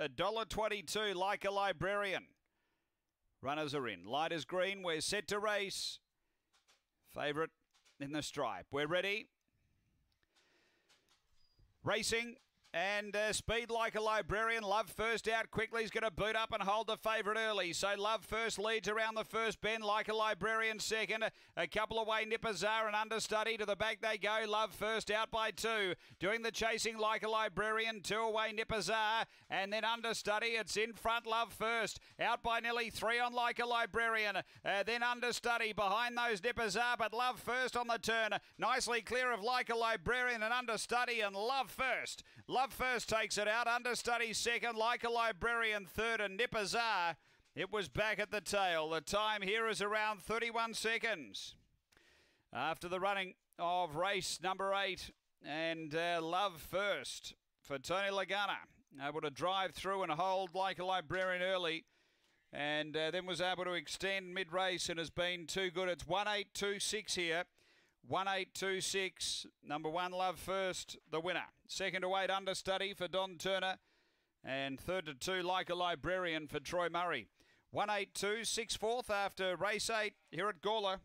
A dollar twenty-two, like a librarian. Runners are in. Light is green. We're set to race. Favourite in the stripe. We're ready. Racing and uh, speed like a librarian. Love first out quickly. He's going to boot up and hold the favourite early. So Love first leads around the first bend like a librarian second. A couple away are and understudy. To the back they go. Love first out by two. Doing the chasing like a librarian. Two away nippers are and then understudy. It's in front. Love first. Out by nearly three on like a librarian. Uh, then understudy behind those nippers are. But Love first on the turn. Nicely clear of like a librarian and understudy and Love first. Love Love first takes it out. Understudy second. Like a librarian third. And Nipazar. It was back at the tail. The time here is around 31 seconds. After the running of race number eight. And uh, Love first for Tony Lagana. Able to drive through and hold like a librarian early and uh, then was able to extend mid race and has been too good. It's 1826 here. 1826. Number one, Love First, the winner. Second to eight, Understudy for Don Turner. And third to two, Like a Librarian for Troy Murray. 1826, fourth after race eight here at Gawler.